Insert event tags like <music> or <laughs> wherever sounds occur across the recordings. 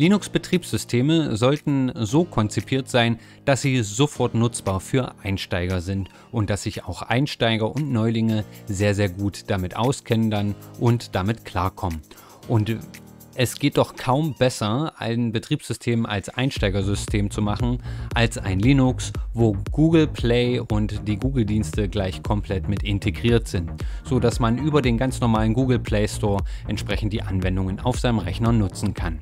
Linux-Betriebssysteme sollten so konzipiert sein, dass sie sofort nutzbar für Einsteiger sind und dass sich auch Einsteiger und Neulinge sehr, sehr gut damit auskennen dann und damit klarkommen. Und es geht doch kaum besser, ein Betriebssystem als Einsteigersystem zu machen, als ein Linux, wo Google Play und die Google-Dienste gleich komplett mit integriert sind, so dass man über den ganz normalen Google Play Store entsprechend die Anwendungen auf seinem Rechner nutzen kann.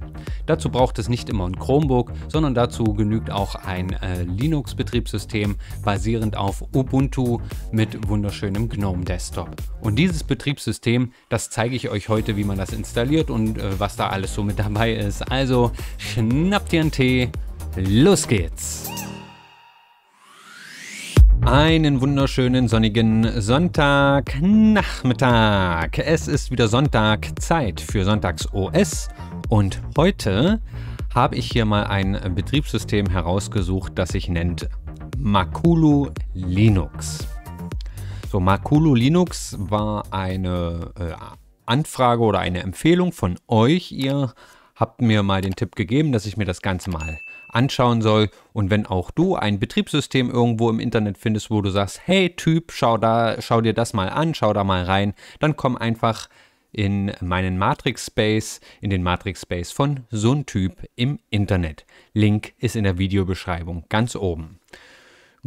Dazu braucht es nicht immer ein Chromebook, sondern dazu genügt auch ein äh, Linux-Betriebssystem basierend auf Ubuntu mit wunderschönem GNOME Desktop. Und dieses Betriebssystem, das zeige ich euch heute, wie man das installiert und äh, was da da alles so mit dabei ist. Also schnappt ihr einen Tee, los geht's! Einen wunderschönen sonnigen Sonntagnachmittag. Es ist wieder Sonntag, Zeit für Sonntags OS und heute habe ich hier mal ein Betriebssystem herausgesucht, das sich nennt Makulu Linux. So, Makulu Linux war eine äh, Anfrage oder eine Empfehlung von euch. Ihr habt mir mal den Tipp gegeben, dass ich mir das Ganze mal anschauen soll. Und wenn auch du ein Betriebssystem irgendwo im Internet findest, wo du sagst, hey Typ, schau, da, schau dir das mal an, schau da mal rein, dann komm einfach in meinen Matrix Space, in den Matrix Space von so ein Typ im Internet. Link ist in der Videobeschreibung ganz oben.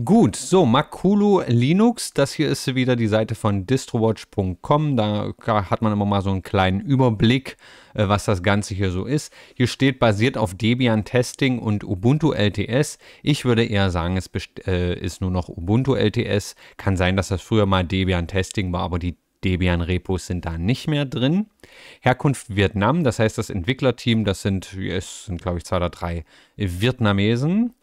Gut, so, Makulu Linux, das hier ist wieder die Seite von distrowatch.com. Da hat man immer mal so einen kleinen Überblick, äh, was das Ganze hier so ist. Hier steht basiert auf Debian Testing und Ubuntu LTS. Ich würde eher sagen, es äh, ist nur noch Ubuntu LTS. Kann sein, dass das früher mal Debian Testing war, aber die Debian-Repos sind da nicht mehr drin. Herkunft Vietnam, das heißt das Entwicklerteam, das sind, es sind glaube ich zwei oder drei Vietnamesen.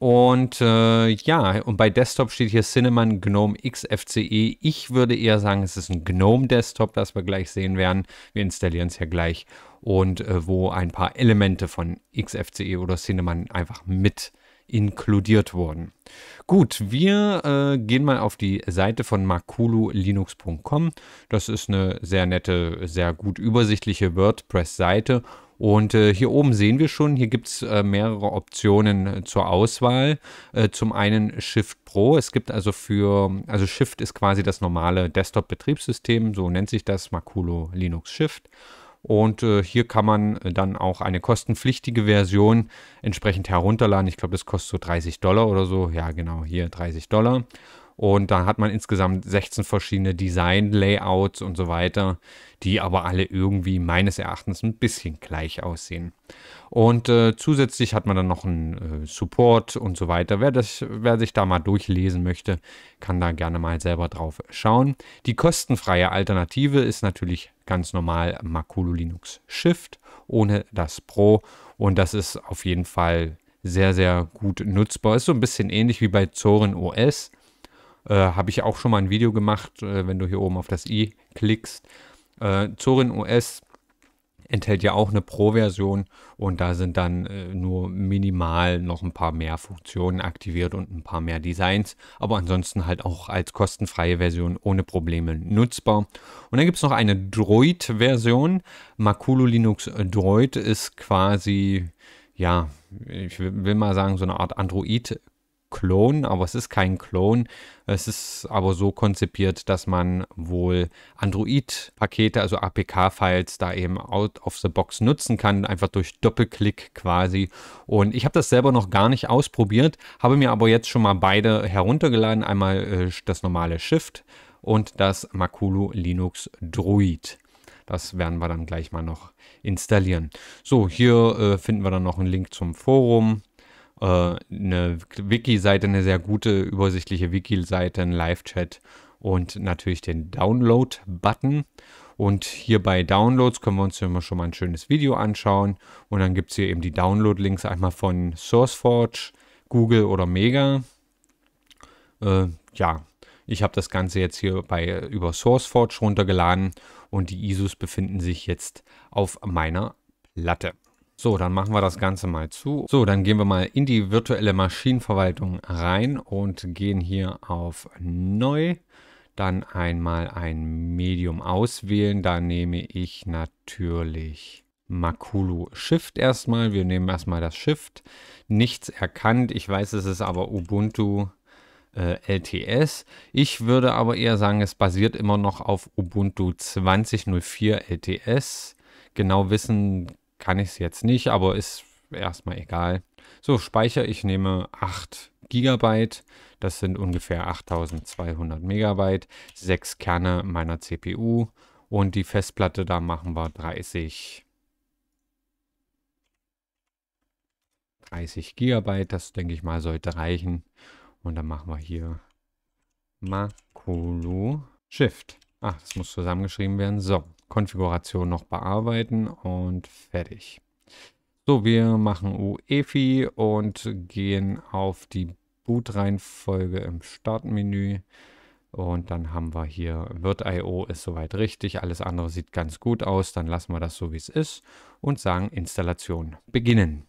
Und äh, ja, und bei Desktop steht hier Cinnamon Gnome XFCE. Ich würde eher sagen, es ist ein Gnome Desktop, das wir gleich sehen werden. Wir installieren es ja gleich. Und äh, wo ein paar Elemente von XFCE oder Cinnamon einfach mit inkludiert wurden. Gut, wir äh, gehen mal auf die Seite von makulu-linux.com. Das ist eine sehr nette, sehr gut übersichtliche WordPress-Seite und äh, hier oben sehen wir schon, hier gibt es äh, mehrere Optionen äh, zur Auswahl. Äh, zum einen Shift Pro. Es gibt also für, also Shift ist quasi das normale Desktop-Betriebssystem, so nennt sich das Maculo Linux Shift. Und äh, hier kann man äh, dann auch eine kostenpflichtige Version entsprechend herunterladen. Ich glaube, das kostet so 30 Dollar oder so. Ja, genau, hier 30 Dollar. Und da hat man insgesamt 16 verschiedene Design-Layouts und so weiter, die aber alle irgendwie meines Erachtens ein bisschen gleich aussehen. Und äh, zusätzlich hat man dann noch einen äh, Support und so weiter. Wer, das, wer sich da mal durchlesen möchte, kann da gerne mal selber drauf schauen. Die kostenfreie Alternative ist natürlich ganz normal Maculo Linux Shift ohne das Pro. Und das ist auf jeden Fall sehr, sehr gut nutzbar. Ist so ein bisschen ähnlich wie bei Zorin OS. Äh, Habe ich auch schon mal ein Video gemacht, äh, wenn du hier oben auf das i klickst. Äh, Zorin OS enthält ja auch eine Pro-Version und da sind dann äh, nur minimal noch ein paar mehr Funktionen aktiviert und ein paar mehr Designs, aber ansonsten halt auch als kostenfreie Version ohne Probleme nutzbar. Und dann gibt es noch eine Droid-Version. Makulu Linux Droid ist quasi, ja, ich will mal sagen, so eine Art Android Klon, aber es ist kein Klon. Es ist aber so konzipiert, dass man wohl Android-Pakete, also APK-Files, da eben out of the box nutzen kann, einfach durch Doppelklick quasi. Und ich habe das selber noch gar nicht ausprobiert, habe mir aber jetzt schon mal beide heruntergeladen. Einmal äh, das normale Shift und das Makulu Linux Druid. Das werden wir dann gleich mal noch installieren. So, hier äh, finden wir dann noch einen Link zum Forum äh, eine Wiki-Seite, eine sehr gute, übersichtliche Wiki-Seite, ein Live-Chat und natürlich den Download-Button. Und hier bei Downloads können wir uns immer schon mal ein schönes Video anschauen. Und dann gibt es hier eben die Download-Links einmal von SourceForge, Google oder Mega. Äh, ja, ich habe das Ganze jetzt hier bei, über SourceForge runtergeladen und die ISOs befinden sich jetzt auf meiner Platte. So, dann machen wir das Ganze mal zu. So, dann gehen wir mal in die virtuelle Maschinenverwaltung rein und gehen hier auf Neu. Dann einmal ein Medium auswählen. Da nehme ich natürlich Makulu Shift erstmal. Wir nehmen erstmal das Shift. Nichts erkannt. Ich weiß, es ist aber Ubuntu äh, LTS. Ich würde aber eher sagen, es basiert immer noch auf Ubuntu 20.04 LTS. Genau wissen kann ich es jetzt nicht, aber ist erstmal egal. So, Speicher, ich nehme 8 GB. Das sind ungefähr 8200 Megabyte, 6 Kerne meiner CPU und die Festplatte, da machen wir 30 30 GB, das denke ich mal sollte reichen. Und dann machen wir hier Makulu Shift. Ach, das muss zusammengeschrieben werden. So, Konfiguration noch bearbeiten und fertig. So, wir machen UEFI und gehen auf die Boot-Reihenfolge im Startmenü. Und dann haben wir hier Wirt.io ist soweit richtig, alles andere sieht ganz gut aus. Dann lassen wir das so, wie es ist und sagen Installation beginnen.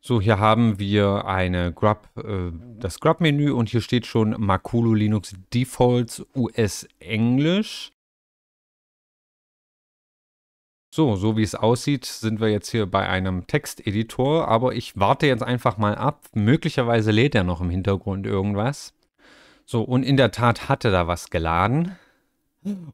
So, hier haben wir eine Grub, äh, das Grub-Menü und hier steht schon Makulu Linux Defaults US Englisch. So, so wie es aussieht, sind wir jetzt hier bei einem Texteditor, aber ich warte jetzt einfach mal ab. Möglicherweise lädt er noch im Hintergrund irgendwas. So, und in der Tat hatte da was geladen.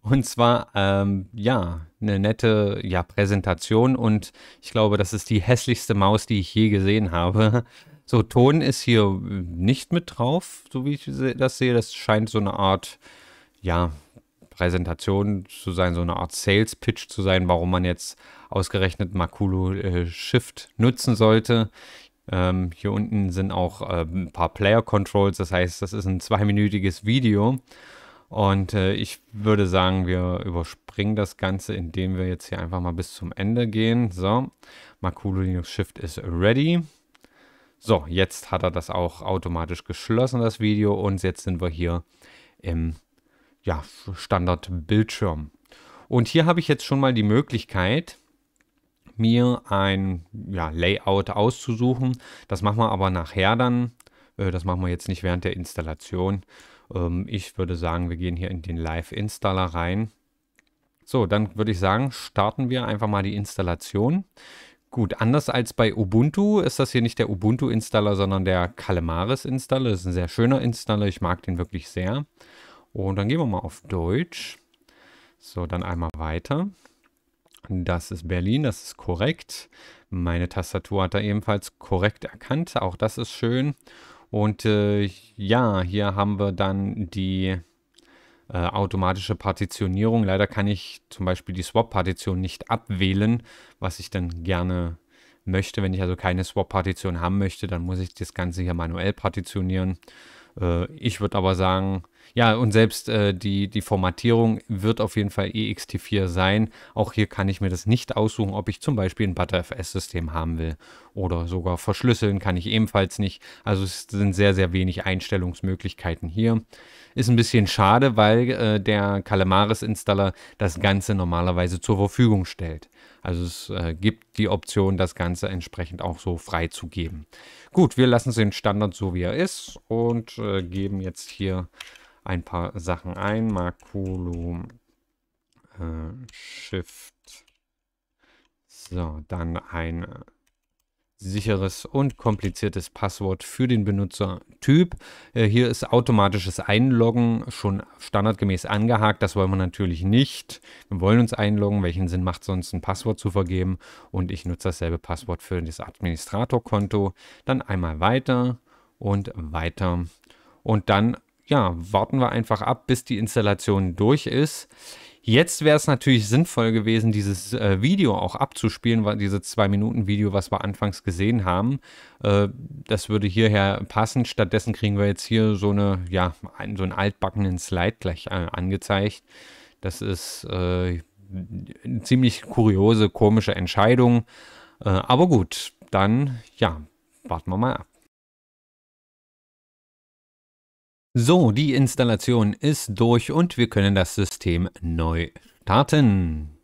Und zwar, ähm, ja, eine nette ja, Präsentation und ich glaube, das ist die hässlichste Maus, die ich je gesehen habe. <laughs> So, Ton ist hier äh, nicht mit drauf, so wie ich das sehe. Das scheint so eine Art, ja, Präsentation zu sein, so eine Art Sales-Pitch zu sein, warum man jetzt ausgerechnet Makulo äh, Shift nutzen sollte. Ähm, hier unten sind auch äh, ein paar Player Controls, das heißt, das ist ein zweiminütiges Video. Und äh, ich würde sagen, wir überspringen das Ganze, indem wir jetzt hier einfach mal bis zum Ende gehen. So, Makulo Linux Shift ist ready. So, jetzt hat er das auch automatisch geschlossen, das Video. Und jetzt sind wir hier im ja, Standard-Bildschirm. Und hier habe ich jetzt schon mal die Möglichkeit, mir ein ja, Layout auszusuchen. Das machen wir aber nachher dann. Äh, das machen wir jetzt nicht während der Installation. Ähm, ich würde sagen, wir gehen hier in den Live-Installer rein. So, dann würde ich sagen, starten wir einfach mal die Installation. Gut, anders als bei Ubuntu ist das hier nicht der Ubuntu-Installer, sondern der Calamaris-Installer. Das ist ein sehr schöner Installer, ich mag den wirklich sehr. Und dann gehen wir mal auf Deutsch. So, dann einmal weiter. Das ist Berlin, das ist korrekt. Meine Tastatur hat er ebenfalls korrekt erkannt. Auch das ist schön. Und äh, ja, hier haben wir dann die äh, automatische Partitionierung. Leider kann ich zum Beispiel die Swap-Partition nicht abwählen, was ich dann gerne möchte. Wenn ich also keine Swap-Partition haben möchte, dann muss ich das Ganze hier manuell partitionieren. Äh, ich würde aber sagen, ja, und selbst äh, die, die Formatierung wird auf jeden Fall EXT4 sein. Auch hier kann ich mir das nicht aussuchen, ob ich zum Beispiel ein ButterFS-System haben will. Oder sogar verschlüsseln kann ich ebenfalls nicht. Also es sind sehr, sehr wenig Einstellungsmöglichkeiten hier. Ist ein bisschen schade, weil äh, der Calamaris-Installer das Ganze normalerweise zur Verfügung stellt. Also es äh, gibt die Option, das Ganze entsprechend auch so freizugeben. Gut, wir lassen es den Standard so, wie er ist und äh, geben jetzt hier ein paar Sachen ein. Makulum äh, Shift. So, dann ein äh, sicheres und kompliziertes Passwort für den Benutzertyp. Äh, hier ist automatisches Einloggen schon standardgemäß angehakt. Das wollen wir natürlich nicht. Wir wollen uns einloggen. Welchen Sinn macht sonst ein Passwort zu vergeben? Und ich nutze dasselbe Passwort für das Administratorkonto. Dann einmal weiter und weiter. Und dann ja, warten wir einfach ab, bis die Installation durch ist. Jetzt wäre es natürlich sinnvoll gewesen, dieses äh, Video auch abzuspielen, dieses 2-Minuten-Video, was wir anfangs gesehen haben. Äh, das würde hierher passen. Stattdessen kriegen wir jetzt hier so, eine, ja, ein, so einen altbackenen Slide gleich äh, angezeigt. Das ist äh, eine ziemlich kuriose, komische Entscheidung. Äh, aber gut, dann ja, warten wir mal ab. So, die Installation ist durch und wir können das System neu starten.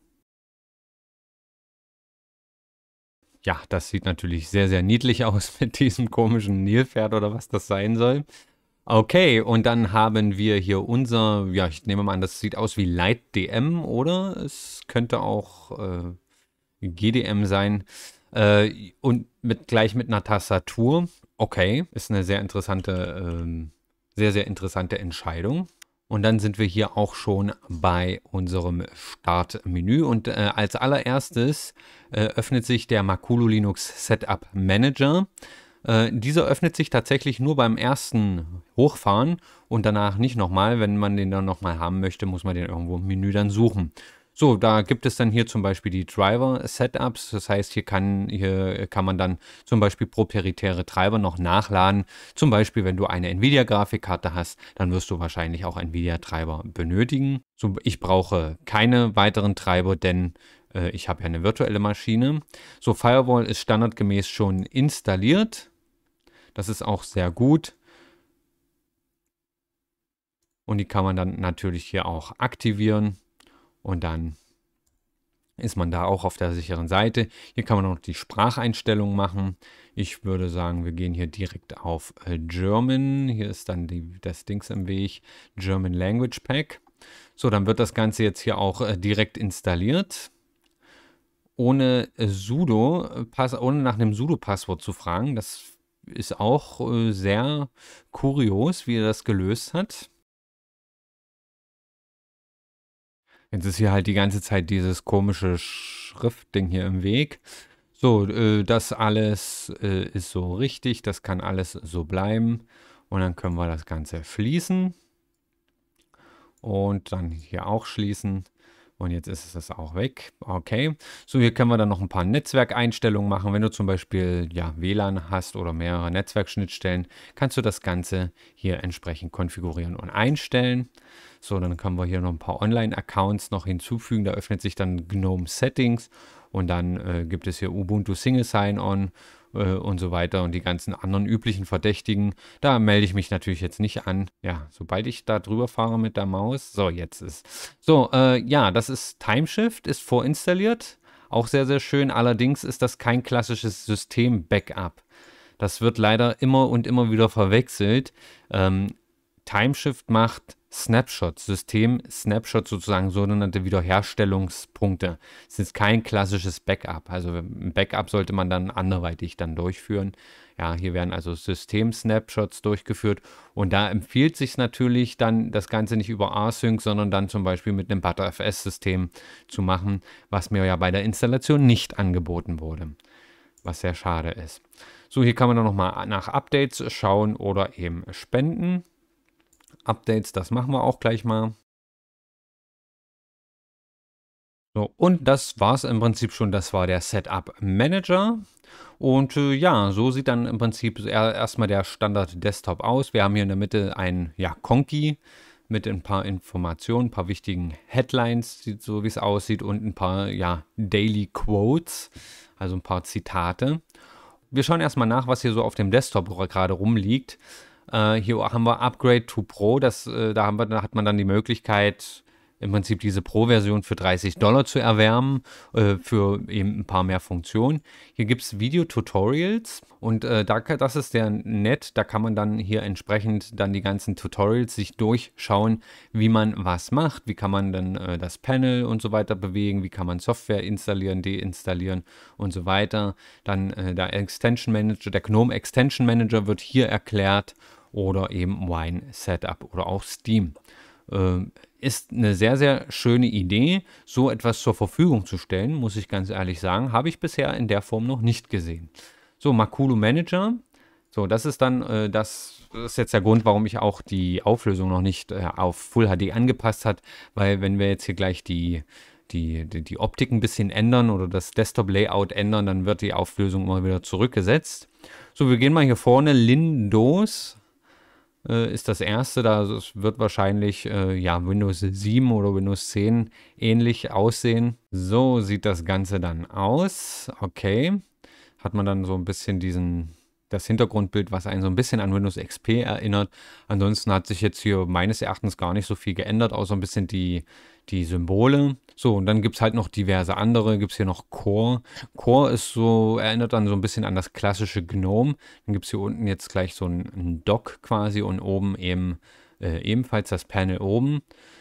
Ja, das sieht natürlich sehr, sehr niedlich aus <laughs> mit diesem komischen Nilpferd oder was das sein soll. Okay, und dann haben wir hier unser, ja, ich nehme mal an, das sieht aus wie LightDM oder? Es könnte auch äh, GDM sein. Äh, und mit, gleich mit einer Tastatur. Okay, ist eine sehr interessante ähm, sehr, sehr interessante Entscheidung. Und dann sind wir hier auch schon bei unserem Startmenü. Und äh, als allererstes äh, öffnet sich der Makulo Linux Setup Manager. Äh, dieser öffnet sich tatsächlich nur beim ersten Hochfahren und danach nicht nochmal. Wenn man den dann nochmal haben möchte, muss man den irgendwo im Menü dann suchen. So, da gibt es dann hier zum Beispiel die Driver-Setups. Das heißt, hier kann, hier kann man dann zum Beispiel proprietäre Treiber noch nachladen. Zum Beispiel, wenn du eine NVIDIA-Grafikkarte hast, dann wirst du wahrscheinlich auch NVIDIA-Treiber benötigen. So, ich brauche keine weiteren Treiber, denn äh, ich habe ja eine virtuelle Maschine. So, Firewall ist standardgemäß schon installiert. Das ist auch sehr gut. Und die kann man dann natürlich hier auch aktivieren. Und dann ist man da auch auf der sicheren Seite. Hier kann man noch die Spracheinstellungen machen. Ich würde sagen, wir gehen hier direkt auf äh, German. Hier ist dann die, das Dings im Weg, German Language Pack. So, dann wird das Ganze jetzt hier auch äh, direkt installiert. Ohne äh, sudo, ohne nach einem sudo-Passwort zu fragen. Das ist auch sehr kurios, wie er das gelöst hat. Jetzt ist hier halt die ganze Zeit dieses komische Schriftding hier im Weg. So, äh, das alles äh, ist so richtig, das kann alles so bleiben. Und dann können wir das Ganze schließen. Und dann hier auch schließen. Und jetzt ist es auch weg. Okay. So, hier können wir dann noch ein paar Netzwerkeinstellungen machen. Wenn du zum Beispiel ja, WLAN hast oder mehrere Netzwerkschnittstellen, kannst du das Ganze hier entsprechend konfigurieren und einstellen. So, dann können wir hier noch ein paar Online-Accounts noch hinzufügen. Da öffnet sich dann GNOME Settings und dann äh, gibt es hier Ubuntu Single Sign-On äh, und so weiter und die ganzen anderen üblichen Verdächtigen. Da melde ich mich natürlich jetzt nicht an. Ja, sobald ich da drüber fahre mit der Maus. So, jetzt ist. So, äh, ja, das ist Timeshift, ist vorinstalliert. Auch sehr, sehr schön. Allerdings ist das kein klassisches System-Backup. Das wird leider immer und immer wieder verwechselt. Ähm, Timeshift macht Snapshots, system Snapshot sozusagen sogenannte Wiederherstellungspunkte. Es ist kein klassisches Backup. Also ein Backup sollte man dann anderweitig dann durchführen. Ja, hier werden also System-Snapshots durchgeführt und da empfiehlt sich natürlich dann das Ganze nicht über Async, sondern dann zum Beispiel mit einem ButterFS-System zu machen, was mir ja bei der Installation nicht angeboten wurde, was sehr schade ist. So, hier kann man dann nochmal nach Updates schauen oder eben spenden. Updates, das machen wir auch gleich mal. So, und das war es im Prinzip schon. Das war der Setup Manager. Und äh, ja, so sieht dann im Prinzip erstmal der Standard Desktop aus. Wir haben hier in der Mitte ein ja, Conky mit ein paar Informationen, ein paar wichtigen Headlines, so wie es aussieht, und ein paar ja, Daily Quotes, also ein paar Zitate. Wir schauen erstmal nach, was hier so auf dem Desktop gerade rumliegt. Äh, hier haben wir Upgrade to Pro, das, äh, da, wir, da, hat man dann die Möglichkeit, im Prinzip diese Pro-Version für 30 Dollar zu erwärmen, äh, für eben ein paar mehr Funktionen. Hier gibt es Video-Tutorials und äh, da, das ist der nett. Da kann man dann hier entsprechend dann die ganzen Tutorials sich durchschauen, wie man was macht, wie kann man dann äh, das Panel und so weiter bewegen, wie kann man Software installieren, deinstallieren und so weiter. Dann äh, der Extension Manager, der GNOME Extension Manager wird hier erklärt oder eben Wine Setup oder auch Steam. Ähm, ist eine sehr, sehr schöne Idee, so etwas zur Verfügung zu stellen, muss ich ganz ehrlich sagen. Habe ich bisher in der Form noch nicht gesehen. So, Makulu Manager. So, das ist dann äh, das, ist jetzt der Grund, warum ich auch die Auflösung noch nicht äh, auf Full HD angepasst hat, weil wenn wir jetzt hier gleich die, die, die, die Optik ein bisschen ändern oder das Desktop-Layout ändern, dann wird die Auflösung immer wieder zurückgesetzt. So, wir gehen mal hier vorne Lindos äh, ist das erste. Da wird wahrscheinlich äh, ja, Windows 7 oder Windows 10 ähnlich aussehen. So sieht das Ganze dann aus. Okay. Hat man dann so ein bisschen diesen das Hintergrundbild, was einen so ein bisschen an Windows XP erinnert. Ansonsten hat sich jetzt hier meines Erachtens gar nicht so viel geändert, außer ein bisschen die, die Symbole. So, und dann gibt es halt noch diverse andere. Gibt es hier noch Core. Core ist so, erinnert dann so ein bisschen an das klassische Gnome. Dann gibt es hier unten jetzt gleich so ein, Dock quasi und oben eben äh, ebenfalls das Panel oben.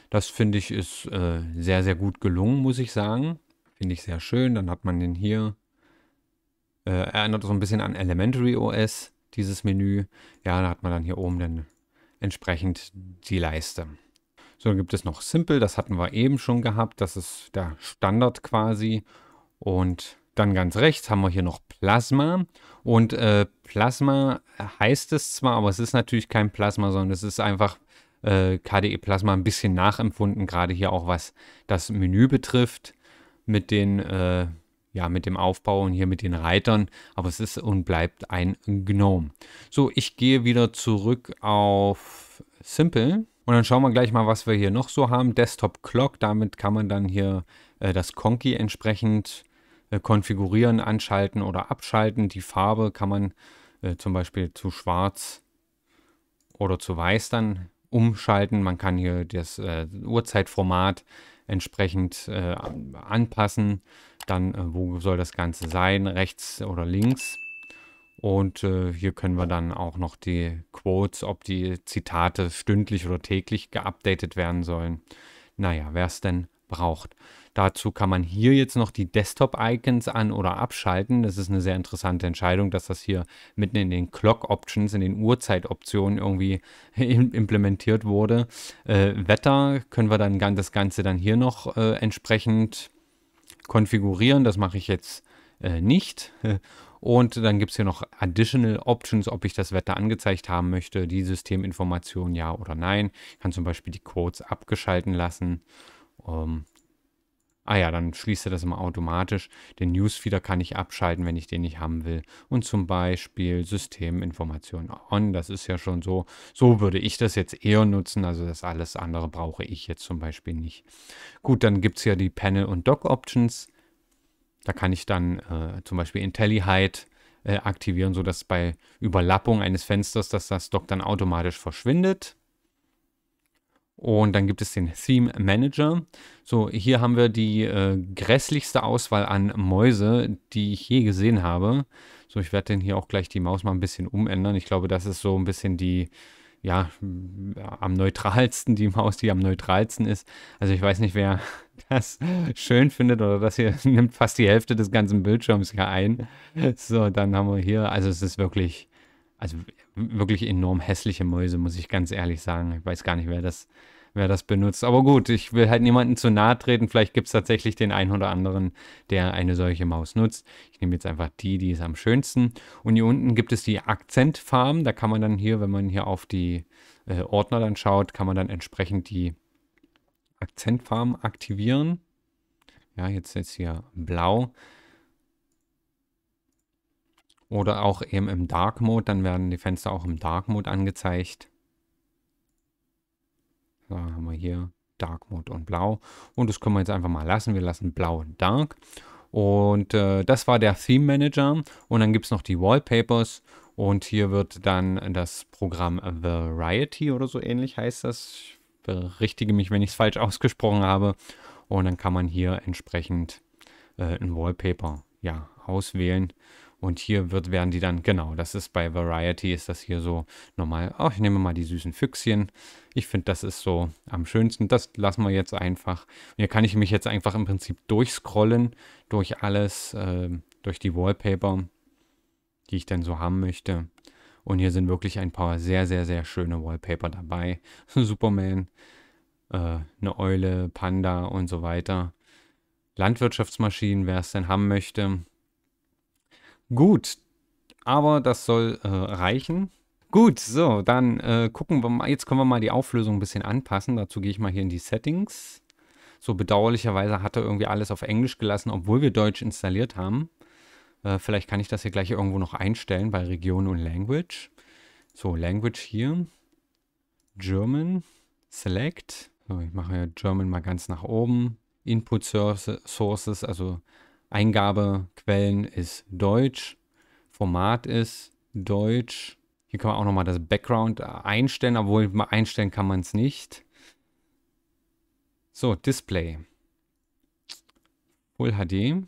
Das finde ich ist äh, sehr, sehr gut gelungen, muss ich sagen. Finde ich sehr schön. Dann hat man den hier. Äh, erinnert so ein bisschen an Elementary OS, dieses Menü. Ja, da hat man dann hier oben dann entsprechend die Leiste. So, dann gibt es noch Simple, das hatten wir eben schon gehabt. Das ist der Standard quasi. Und dann ganz rechts haben wir hier noch Plasma. Und äh, Plasma heißt es zwar, aber es ist natürlich kein Plasma, sondern es ist einfach äh, KDE Plasma ein bisschen nachempfunden, gerade hier auch was das Menü betrifft mit den äh, ja, mit dem Aufbau und hier mit den Reitern, aber es ist und bleibt ein Gnome. So, ich gehe wieder zurück auf Simple und dann schauen wir gleich mal, was wir hier noch so haben. Desktop Clock, damit kann man dann hier äh, das Konki entsprechend äh, konfigurieren, anschalten oder abschalten. Die Farbe kann man äh, zum Beispiel zu schwarz oder zu weiß dann umschalten. Man kann hier das äh, Uhrzeitformat entsprechend äh, anpassen. Dann, äh, wo soll das Ganze sein? Rechts oder links? Und äh, hier können wir dann auch noch die Quotes, ob die Zitate stündlich oder täglich geupdatet werden sollen. Naja, wer es denn braucht. Dazu kann man hier jetzt noch die Desktop-Icons an- oder abschalten. Das ist eine sehr interessante Entscheidung, dass das hier mitten in den Clock-Options, in den Uhrzeit-Optionen irgendwie <laughs> implementiert wurde. Äh, Wetter können wir dann das Ganze dann hier noch äh, entsprechend konfigurieren. Das mache ich jetzt äh, nicht. <laughs> Und dann gibt es hier noch Additional Options, ob ich das Wetter angezeigt haben möchte, die Systeminformation ja oder nein. Ich kann zum Beispiel die Quotes abgeschalten lassen. Ähm, ah ja, dann schließt er das immer automatisch. Den Newsfeeder kann ich abschalten, wenn ich den nicht haben will. Und zum Beispiel Systeminformation on, das ist ja schon so. So würde ich das jetzt eher nutzen, also das alles andere brauche ich jetzt zum Beispiel nicht. Gut, dann gibt es ja die Panel- und Dock-Options. Da kann ich dann äh, zum Beispiel IntelliHide äh, aktivieren, sodass bei Überlappung eines Fensters, dass das Dock dann automatisch verschwindet. Und dann gibt es den Theme Manager. So, hier haben wir die äh, grässlichste Auswahl an Mäuse, die ich je gesehen habe. So, ich werde den hier auch gleich die Maus mal ein bisschen umändern. Ich glaube, das ist so ein bisschen die ja, am neutralsten, die Maus, die am neutralsten ist. Also ich weiß nicht, wer <laughs> das schön findet oder das hier <laughs> nimmt fast die Hälfte des ganzen Bildschirms hier ein. So, dann haben wir hier, also es ist wirklich, also wirklich enorm hässliche Mäuse, muss ich ganz ehrlich sagen. Ich weiß gar nicht, wer das wer das benutzt. Aber gut, ich will halt niemanden zu nahe treten. Vielleicht gibt es tatsächlich den einen oder anderen, der eine solche Maus nutzt. Ich nehme jetzt einfach die, die ist am schönsten. Und hier unten gibt es die Akzentfarben. Da kann man dann hier, wenn man hier auf die äh, Ordner dann schaut, kann man dann entsprechend die Akzentfarben aktivieren. Ja, jetzt ist hier blau. Oder auch eben im Dark Mode, dann werden die Fenster auch im Dark Mode angezeigt. Da haben wir hier Dark Mode und Blau. Und das können wir jetzt einfach mal lassen. Wir lassen Blau und Dark. Und äh, das war der Theme Manager. Und dann gibt es noch die Wallpapers. Und hier wird dann das Programm Variety oder so ähnlich heißt das. Ich berichtige mich, wenn ich es falsch ausgesprochen habe. Und dann kann man hier entsprechend äh, ein Wallpaper ja, auswählen. Und hier wird, werden die dann, genau, das ist bei Variety, ist das hier so normal. Oh, ich nehme mal die süßen Füchschen. Ich finde, das ist so am schönsten. Das lassen wir jetzt einfach. Hier kann ich mich jetzt einfach im Prinzip durchscrollen durch alles, äh, durch die Wallpaper, die ich dann so haben möchte. Und hier sind wirklich ein paar sehr, sehr, sehr schöne Wallpaper dabei. <laughs> Superman, äh, eine Eule, Panda und so weiter. Landwirtschaftsmaschinen, wer es denn haben möchte. Gut, aber das soll äh, reichen. Gut, so, dann äh, gucken wir mal. Jetzt können wir mal die Auflösung ein bisschen anpassen. Dazu gehe ich mal hier in die Settings. So bedauerlicherweise hat er irgendwie alles auf Englisch gelassen, obwohl wir Deutsch installiert haben. Äh, vielleicht kann ich das hier gleich irgendwo noch einstellen bei Region und Language. So, Language hier. German. Select. So, ich mache hier German mal ganz nach oben. Input Sources, also Eingabequellen ist Deutsch. Format ist Deutsch. Hier kann man auch nochmal das Background äh, einstellen, obwohl einstellen kann man es nicht. So, Display. Full HD.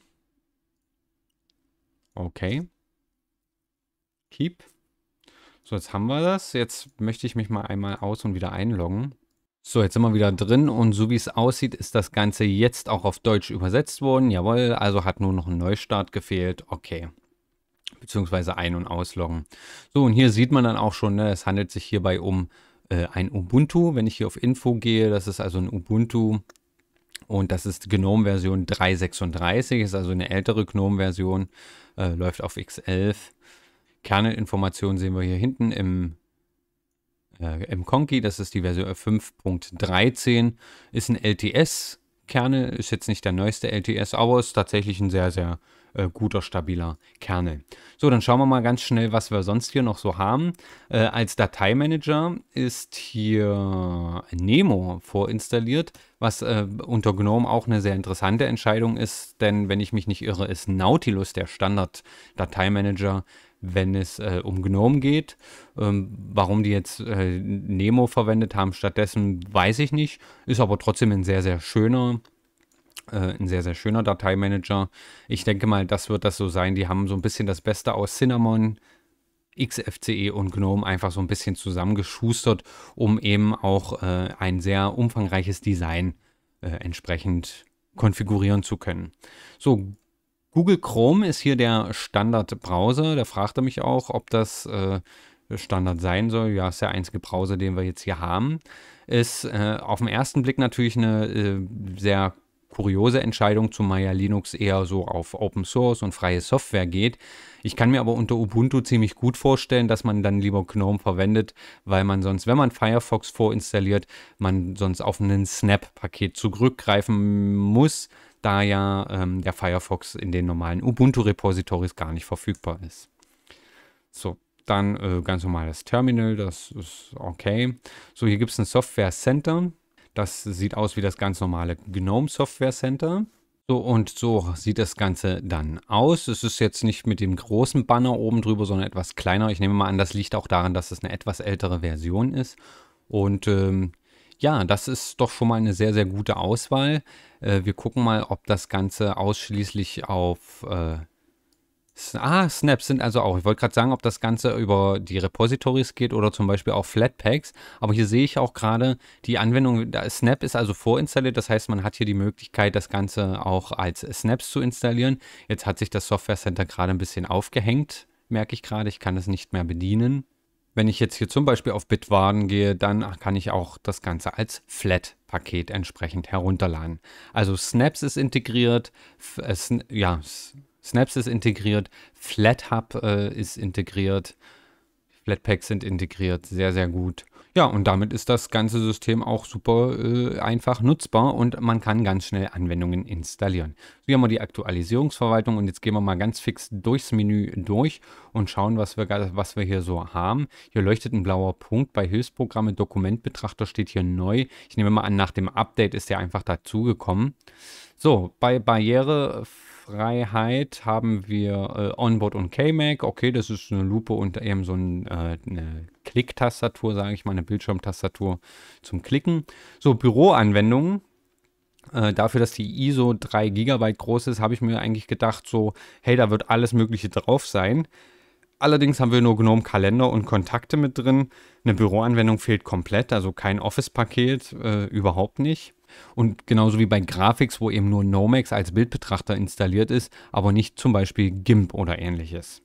Okay. Keep. So, jetzt haben wir das. Jetzt möchte ich mich mal einmal aus und wieder einloggen. So, jetzt sind wir wieder drin und so wie es aussieht, ist das Ganze jetzt auch auf Deutsch übersetzt worden. Jawohl, also hat nur noch ein Neustart gefehlt. Okay beziehungsweise ein- und ausloggen. So, und hier sieht man dann auch schon, ne, es handelt sich hierbei um äh, ein Ubuntu. Wenn ich hier auf Info gehe, das ist also ein Ubuntu und das ist GNOME-Version 3.36, ist also eine ältere GNOME-Version, äh, läuft auf X11. Kernelinformationen sehen wir hier hinten im, äh, im Conky, das ist die Version 5.13, ist ein LTS. kernel ist jetzt nicht der neueste LTS, aber ist tatsächlich ein sehr, sehr äh, guter, stabiler Kernel. So, dann schauen wir mal ganz schnell, was wir sonst hier noch so haben. Äh, als Dateimanager ist hier Nemo vorinstalliert, was äh, unter GNOME auch eine sehr interessante Entscheidung ist, denn wenn ich mich nicht irre, ist Nautilus der Standard-Dateimanager, wenn es äh, um GNOME geht. Ähm, warum die jetzt äh, Nemo verwendet haben stattdessen, weiß ich nicht. Ist aber trotzdem ein sehr, sehr schöner äh, ein sehr, sehr schöner Dateimanager. Ich denke mal, das wird das so sein. Die haben so ein bisschen das Beste aus Cinnamon, XFCE und GNOME einfach so ein bisschen zusammengeschustert, um eben auch äh, ein sehr umfangreiches Design äh, entsprechend konfigurieren zu können. So, Google Chrome ist hier der Standardbrowser. Da fragte mich auch, ob das äh, Standard sein soll. Ja, ist der einzige Browser, den wir jetzt hier haben. Ist äh, auf den ersten Blick natürlich eine äh, sehr kuriose Entscheidung, zumal ja Linux eher so auf Open Source und freie Software geht. Ich kann mir aber unter Ubuntu ziemlich gut vorstellen, dass man dann lieber GNOME verwendet, weil man sonst, wenn man Firefox vorinstalliert, man sonst auf ein Snap-Paket zurückgreifen muss, da ja ähm, der Firefox in den normalen Ubuntu-Repositories gar nicht verfügbar ist. So, dann äh, ganz normales Terminal, das ist okay. So, hier gibt es ein Software Center. Das sieht aus wie das ganz normale GNOME Software Center. So, und so sieht das Ganze dann aus. Es ist jetzt nicht mit dem großen Banner oben drüber, sondern etwas kleiner. Ich nehme mal an, das liegt auch daran, dass es eine etwas ältere Version ist. Und ähm, ja, das ist doch schon mal eine sehr, sehr gute Auswahl. Äh, wir gucken mal, ob das Ganze ausschließlich auf äh, Ah, Snaps sind also auch. Ich wollte gerade sagen, ob das Ganze über die Repositories geht oder zum Beispiel auch Flatpaks. Aber hier sehe ich auch gerade die Anwendung. Snap ist also vorinstalliert. Das heißt, man hat hier die Möglichkeit, das Ganze auch als Snaps zu installieren. Jetzt hat sich das Software Center gerade ein bisschen aufgehängt. Merke ich gerade, ich kann es nicht mehr bedienen. Wenn ich jetzt hier zum Beispiel auf Bitwarden gehe, dann kann ich auch das Ganze als Flat-Paket entsprechend herunterladen. Also Snaps ist integriert, äh, ja, Snaps ist integriert, FlatHub äh, ist integriert, Flatpaks sind integriert, sehr, sehr gut. Ja, und damit ist das ganze System auch super äh, einfach nutzbar und man kann ganz schnell Anwendungen installieren. So, hier haben wir die Aktualisierungsverwaltung und jetzt gehen wir mal ganz fix durchs Menü durch und schauen, was wir, was wir hier so haben. Hier leuchtet ein blauer Punkt. Bei Hilfsprogramme Dokumentbetrachter steht hier neu. Ich nehme mal an, nach dem Update ist der einfach dazugekommen. So, bei Barrierefreiheit Freiheit haben wir äh, Onboard und K-Mac. Okay, das ist eine Lupe und eben so ein, äh, eine Klicktastatur, sage ich mal, eine Bildschirmtastatur zum Klicken. So, Büroanwendungen. Äh, dafür, dass die ISO 3 GB groß ist, habe ich mir eigentlich gedacht, so, hey, da wird alles Mögliche drauf sein. Allerdings haben wir nur genommen Kalender und Kontakte mit drin. Eine Büroanwendung fehlt komplett, also kein Office-Paket, äh, überhaupt nicht. Und genauso wie bei Graphics, wo eben nur Nomex als Bildbetrachter installiert ist, aber nicht zum Beispiel GIMP oder ähnliches.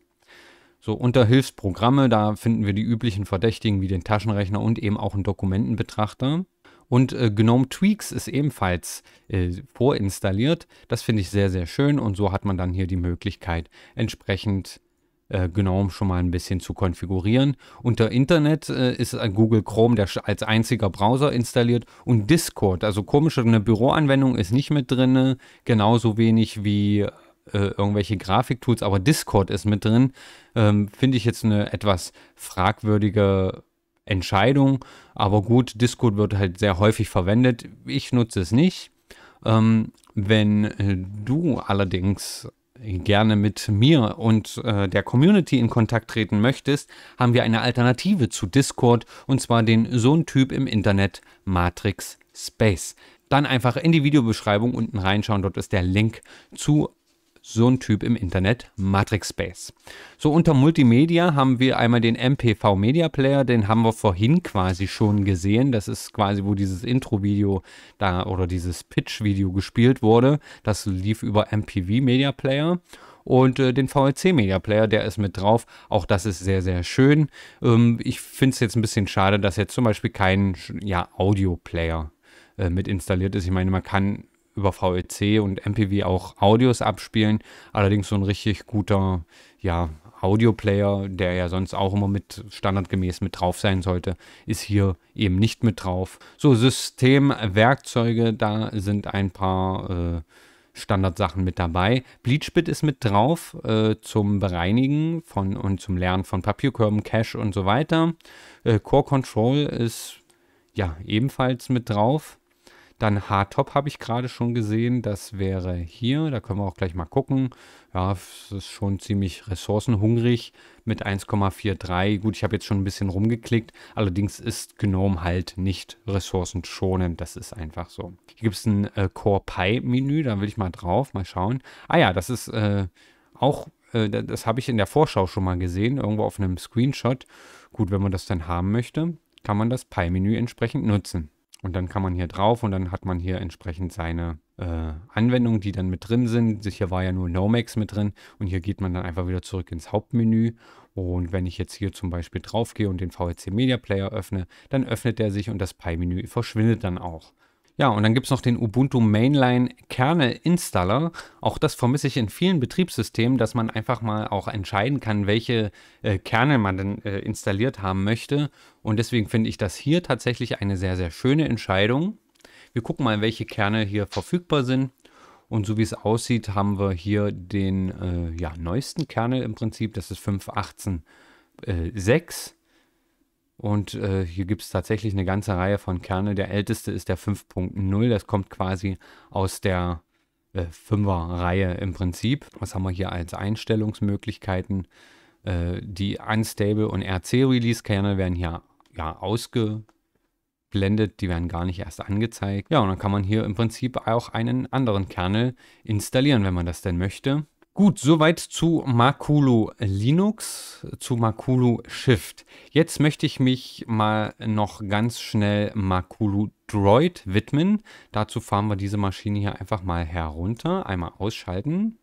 So, unter Hilfsprogramme, da finden wir die üblichen Verdächtigen wie den Taschenrechner und eben auch einen Dokumentenbetrachter. Und äh, GNOME Tweaks ist ebenfalls äh, vorinstalliert. Das finde ich sehr, sehr schön und so hat man dann hier die Möglichkeit, entsprechend äh, GNOME schon mal ein bisschen zu konfigurieren. Unter Internet äh, ist äh, Google Chrome der als einziger Browser installiert und Discord, also komische eine Büroanwendung ist nicht mit drin, genauso wenig wie äh, irgendwelche Grafiktools, aber Discord ist mit drin. Ähm, Finde ich jetzt eine etwas fragwürdige Entscheidung, aber gut, Discord wird halt sehr häufig verwendet. Ich nutze es nicht. Ähm, wenn äh, du allerdings gerne mit mir und äh, der Community in Kontakt treten möchtest, haben wir eine Alternative zu Discord und zwar den Sohn-Typ im Internet Matrix Space. Dann einfach in die Videobeschreibung unten reinschauen, dort ist der Link zu so ein Typ im Internet, Matrix Space. So unter Multimedia haben wir einmal den MPV Media Player, den haben wir vorhin quasi schon gesehen. Das ist quasi, wo dieses Intro-Video da oder dieses Pitch-Video gespielt wurde. Das lief über MPV Media Player und äh, den VLC Media Player, der ist mit drauf. Auch das ist sehr, sehr schön. Ähm, ich finde es jetzt ein bisschen schade, dass jetzt zum Beispiel kein ja, Audio Player äh, mit installiert ist. Ich meine, man kann über VLC e und MPV auch Audios abspielen. Allerdings so ein richtig guter, ja, Audioplayer, der ja sonst auch immer mit standardgemäß mit drauf sein sollte, ist hier eben nicht mit drauf. So, Systemwerkzeuge, da sind ein paar äh, Standardsachen mit dabei. Bleachbit ist mit drauf äh, zum Bereinigen von und zum Lernen von Papierkörben, Cache und so weiter. Äh, Core Control ist ja ebenfalls mit drauf. Dann Hardtop habe ich gerade schon gesehen. Das wäre hier. Da können wir auch gleich mal gucken. Ja, es ist schon ziemlich ressourcenhungrig mit 1,43. Gut, ich habe jetzt schon ein bisschen rumgeklickt. Allerdings ist GNOME halt nicht ressourcenschonend. Das ist einfach so. Hier gibt es ein äh, Core Pi Menü. Da will ich mal drauf. Mal schauen. Ah ja, das ist äh, auch äh, das habe ich in der Vorschau schon mal gesehen, irgendwo auf einem Screenshot. Gut, wenn man das dann haben möchte, kann man das Pi-Menü entsprechend nutzen. Und dann kann man hier drauf und dann hat man hier entsprechend seine äh, Anwendungen, die dann mit drin sind. Hier war ja nur Nomex mit drin und hier geht man dann einfach wieder zurück ins Hauptmenü. Und wenn ich jetzt hier zum Beispiel draufgehe und den VLC Media Player öffne, dann öffnet der sich und das Pi-Menü verschwindet dann auch. Ja, und dann gibt es noch den Ubuntu Mainline Kernel Installer. Auch das vermisse ich in vielen Betriebssystemen, dass man einfach mal auch entscheiden kann, welche äh, Kernel man denn äh, installiert haben möchte. Und deswegen finde ich das hier tatsächlich eine sehr, sehr schöne Entscheidung. Wir gucken mal, welche Kerne hier verfügbar sind. Und so wie es aussieht, haben wir hier den äh, ja, neuesten Kernel im Prinzip. Das ist 5.18.6. Und äh, hier gibt es tatsächlich eine ganze Reihe von Kerne. Der älteste ist der 5.0. Das kommt quasi aus der äh, 5er-Reihe im Prinzip. Was haben wir hier als Einstellungsmöglichkeiten? Äh, die Unstable und RC-Release-Kerne werden hier ja, ausgeblendet. Die werden gar nicht erst angezeigt. Ja, und dann kann man hier im Prinzip auch einen anderen Kernel installieren, wenn man das denn möchte. Gut, soweit zu Makulu Linux, zu Makulu Shift. Jetzt möchte ich mich mal noch ganz schnell Makulu Droid widmen. Dazu fahren wir diese Maschine hier einfach mal herunter, einmal ausschalten.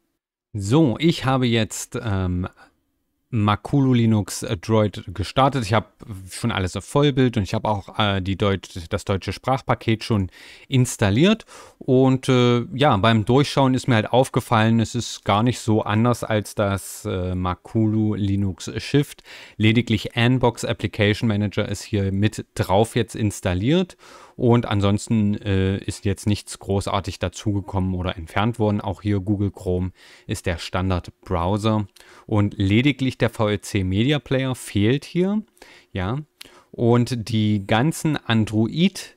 So, ich habe jetzt ähm, Makulu Linux äh, Droid gestartet. Ich habe schon alles auf Vollbild und ich habe auch äh, die Deut das deutsche Sprachpaket schon installiert. Und äh, ja, beim Durchschauen ist mir halt aufgefallen, es ist gar nicht so anders als das äh, Makulu Linux Shift. Lediglich Anbox Application Manager ist hier mit drauf jetzt installiert. Und ansonsten äh, ist jetzt nichts großartig dazugekommen oder entfernt worden. Auch hier Google Chrome ist der Standard-Browser. Und lediglich der VLC Media Player fehlt hier. Ja. Und die ganzen Android-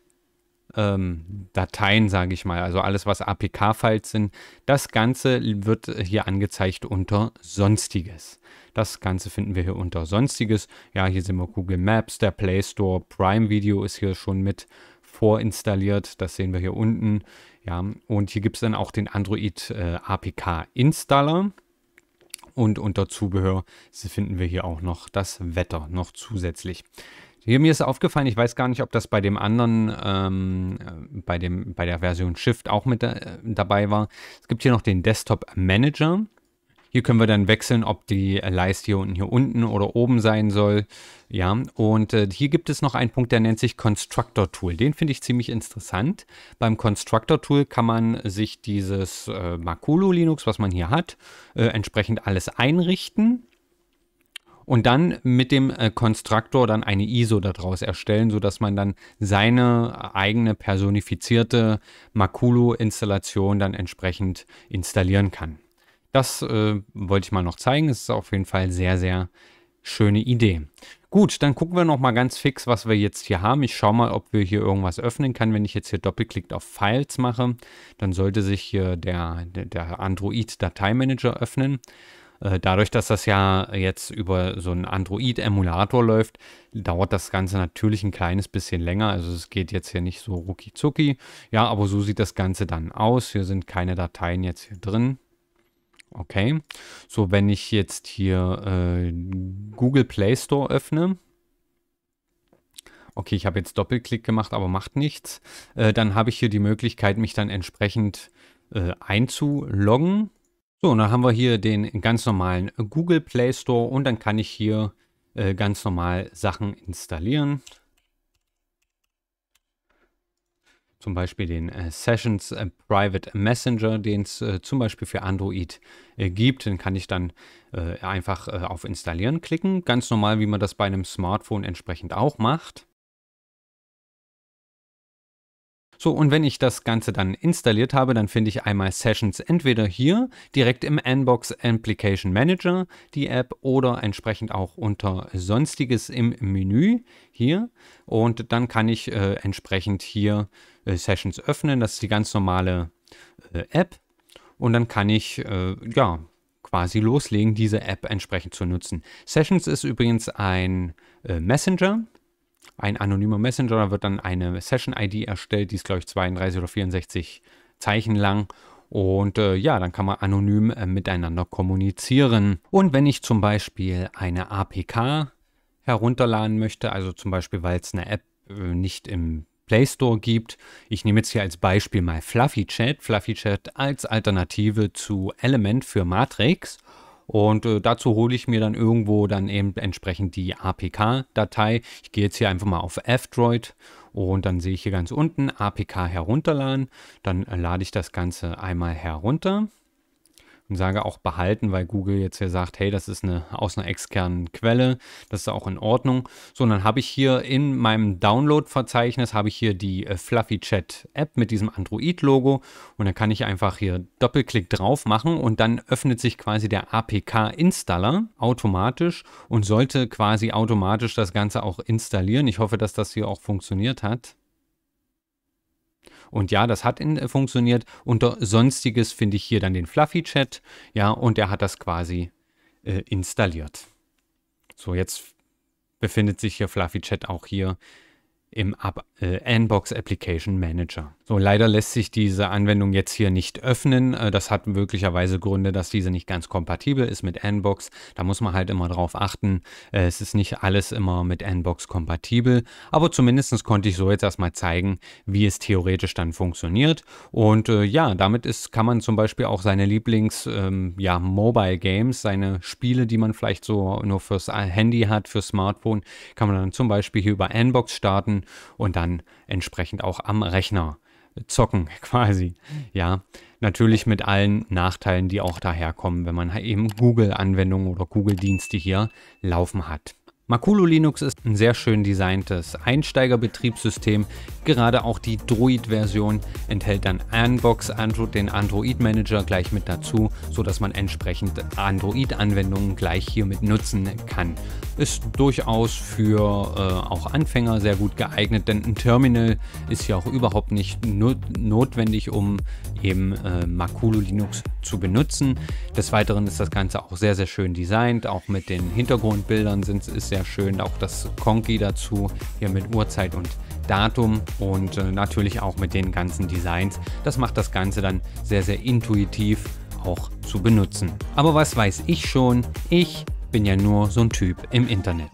ähm, Dateien, sage ich mal, also alles, was APK-Files sind, das Ganze wird hier angezeigt unter Sonstiges. Das Ganze finden wir hier unter Sonstiges. Ja, hier sehen wir Google Maps, der Play Store, Prime Video ist hier schon mit vorinstalliert. Das sehen wir hier unten. Ja, und hier gibt es dann auch den Android äh, APK Installer. Und unter Zubehör finden wir hier auch noch das Wetter noch zusätzlich. Hier mir ist aufgefallen, ich weiß gar nicht, ob das bei dem anderen, ähm, bei, dem, bei der Version Shift auch mit da, äh, dabei war. Es gibt hier noch den Desktop Manager. Hier können wir dann wechseln, ob die Leiste hier unten, hier unten oder oben sein soll. Ja, und äh, hier gibt es noch einen Punkt, der nennt sich Constructor Tool. Den finde ich ziemlich interessant. Beim Constructor Tool kann man sich dieses äh, Maculo Linux, was man hier hat, äh, entsprechend alles einrichten und dann mit dem äh, Konstruktor dann eine ISO daraus erstellen, sodass man dann seine eigene personifizierte makulu installation dann entsprechend installieren kann. Das äh, wollte ich mal noch zeigen. Es ist auf jeden Fall sehr, sehr schöne Idee. Gut, dann gucken wir noch mal ganz fix, was wir jetzt hier haben. Ich schaue mal, ob wir hier irgendwas öffnen kann. Wenn ich jetzt hier doppelklickt auf Files mache, dann sollte sich hier der, der Android-Dateimanager öffnen. Äh, dadurch, dass das ja jetzt über so einen Android-Emulator läuft, dauert das Ganze natürlich ein kleines bisschen länger. Also es geht jetzt hier nicht so rucki zucki. Ja, aber so sieht das Ganze dann aus. Hier sind keine Dateien jetzt hier drin. Okay, so wenn ich jetzt hier äh, Google Play Store öffne, okay, ich habe jetzt Doppelklick gemacht, aber macht nichts, äh, dann habe ich hier die Möglichkeit, mich dann entsprechend äh, einzuloggen. So, und dann haben wir hier den ganz normalen Google Play Store und dann kann ich hier äh, ganz normal Sachen installieren. zum Beispiel den äh, Sessions äh, Private Messenger, den es äh, zum Beispiel für Android äh, gibt. Den kann ich dann äh, einfach äh, auf Installieren klicken, ganz normal, wie man das bei einem Smartphone entsprechend auch macht. So, und wenn ich das Ganze dann installiert habe, dann finde ich einmal Sessions entweder hier direkt im Anbox Application Manager, die App, oder entsprechend auch unter Sonstiges im Menü hier. Und dann kann ich äh, entsprechend hier äh, Sessions öffnen. Das ist die ganz normale äh, App. Und dann kann ich, äh, ja, quasi loslegen, diese App entsprechend zu nutzen. Sessions ist übrigens ein äh, Messenger ein anonymer Messenger, da wird dann eine Session-ID erstellt, die ist, glaube ich, 32 oder 64 Zeichen lang. Und äh, ja, dann kann man anonym äh, miteinander kommunizieren. Und wenn ich zum Beispiel eine APK herunterladen möchte, also zum Beispiel, weil es eine App äh, nicht im Play Store gibt. Ich nehme jetzt hier als Beispiel mal Fluffy Chat. Fluffy Chat als Alternative zu Element für Matrix. Und äh, dazu hole ich mir dann irgendwo dann eben entsprechend die APK-Datei. Ich gehe jetzt hier einfach mal auf F-Droid und dann sehe ich hier ganz unten APK herunterladen. Dann äh, lade ich das Ganze einmal herunter und sage auch behalten, weil Google jetzt ja sagt, hey, das ist eine aus einer externen Quelle, das ist auch in Ordnung. So, und dann habe ich hier in meinem Download-Verzeichnis habe ich hier die äh, Fluffy Chat App mit diesem Android-Logo und dann kann ich einfach hier Doppelklick drauf machen und dann öffnet sich quasi der APK-Installer automatisch und sollte quasi automatisch das Ganze auch installieren. Ich hoffe, dass das hier auch funktioniert hat. Und ja, das hat in, äh, funktioniert. Unter Sonstiges finde ich hier dann den Fluffy-Chat. Ja, und er hat das quasi äh, installiert. So, jetzt befindet sich hier Fluffy-Chat auch hier im Ab Inbox äh, Application Manager. So, leider lässt sich diese Anwendung jetzt hier nicht öffnen. Äh, das hat möglicherweise Gründe, dass diese nicht ganz kompatibel ist mit Anbox. Da muss man halt immer drauf achten. Äh, es ist nicht alles immer mit Anbox kompatibel. Aber zumindest konnte ich so jetzt erstmal zeigen, wie es theoretisch dann funktioniert. Und äh, ja, damit ist, kann man zum Beispiel auch seine Lieblings-Mobile-Games, ähm, ja, seine Spiele, die man vielleicht so nur fürs Handy hat, fürs Smartphone, kann man dann zum Beispiel hier über Anbox starten und dann entsprechend auch am Rechner zocken <laughs> quasi. Ja, natürlich mit allen Nachteilen, die auch daherkommen, wenn man eben Google-Anwendungen oder Google-Dienste hier laufen hat. Makulu Linux ist ein sehr schön designtes Einsteigerbetriebssystem. Gerade auch die Droid-Version enthält dann Anbox Android, den Android Manager gleich mit dazu, sodass man entsprechend Android-Anwendungen gleich hiermit nutzen kann. Ist durchaus für äh, auch Anfänger sehr gut geeignet, denn ein Terminal ist ja auch überhaupt nicht not notwendig, um eben äh, Makulo Linux zu benutzen. Des Weiteren ist das Ganze auch sehr, sehr schön designt. Auch mit den Hintergrundbildern sind es sehr schön. Auch das Konki dazu, hier mit Uhrzeit und Datum und äh, natürlich auch mit den ganzen Designs. Das macht das Ganze dann sehr, sehr intuitiv auch zu benutzen. Aber was weiß ich schon? Ich bin ja nur so ein Typ im Internet.